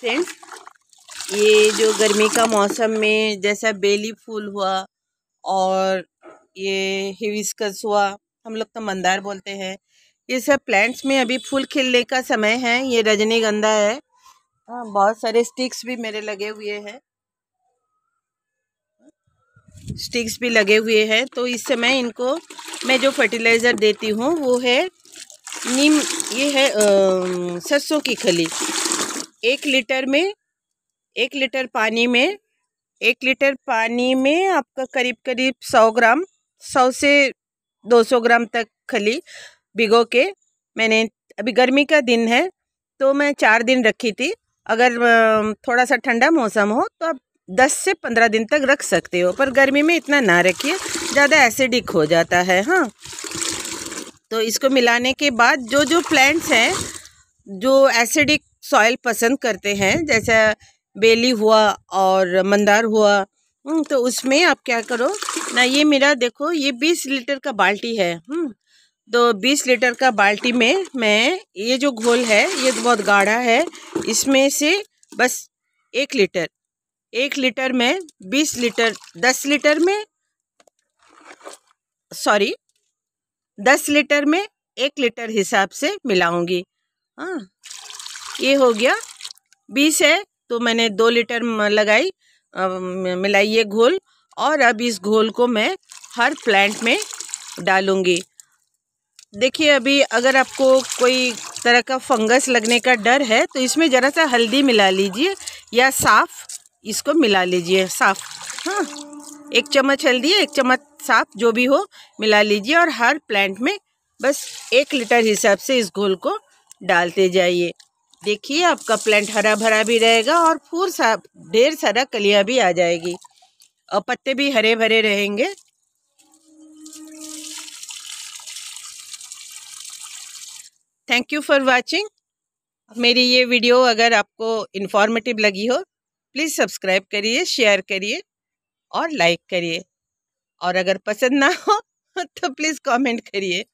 friends ये जो गर्मी का मौसम में जैसा बेली फूल हुआ और ये हिविस्कस हुआ हम लोग तो मंदार बोलते हैं ये सब प्लांट्स में अभी फूल खिलने का समय है ये रजनीगंधा है हाँ, बहुत सारे स्टिक्स भी मेरे लगे हुए हैं स्टिक्स भी लगे हुए हैं तो इस समय इनको मैं जो फर्टिलाइज़र देती हूँ वो है नीम ये है सरसों की खली एक लीटर में एक लीटर पानी में एक लीटर पानी में आपका करीब करीब सौ ग्राम सौ से दो सौ ग्राम तक खली भिगो के मैंने अभी गर्मी का दिन है तो मैं चार दिन रखी थी अगर थोड़ा सा ठंडा मौसम हो तो आप दस से पंद्रह दिन तक रख सकते हो पर गर्मी में इतना ना रखिए ज़्यादा एसिडिक हो जाता है हाँ तो इसको मिलाने के बाद जो जो प्लांट्स हैं जो एसिडिक सॉयल पसंद करते हैं जैसे बेली हुआ और मंदार हुआ हम्म, तो उसमें आप क्या करो ना ये मेरा देखो ये बीस लीटर का बाल्टी है हम्म, तो बीस लीटर का बाल्टी में मैं ये जो घोल है ये बहुत गाढ़ा है इसमें से बस एक लीटर एक लीटर में बीस लीटर दस लीटर में सॉरी दस लीटर में एक लीटर हिसाब से मिलाऊंगी हाँ ये हो गया बीस है तो मैंने दो लीटर लगाई मिलाई ये घोल और अब इस घोल को मैं हर प्लांट में डालूँगी देखिए अभी अगर आपको कोई तरह का फंगस लगने का डर है तो इसमें ज़रा सा हल्दी मिला लीजिए या साफ़ इसको मिला लीजिए साफ़ हाँ एक चम्मच हल्दी एक चम्मच साफ जो भी हो मिला लीजिए और हर प्लांट में बस एक लीटर हिसाब से इस घोल को डालते जाइए देखिए आपका प्लांट हरा भरा भी रहेगा और फूल सा ढेर सारा कलिया भी आ जाएगी और पत्ते भी हरे भरे रहेंगे थैंक यू फॉर वाचिंग मेरी ये वीडियो अगर आपको इन्फॉर्मेटिव लगी हो प्लीज़ सब्सक्राइब करिए शेयर करिए और लाइक करिए और अगर पसंद ना हो तो प्लीज़ कमेंट करिए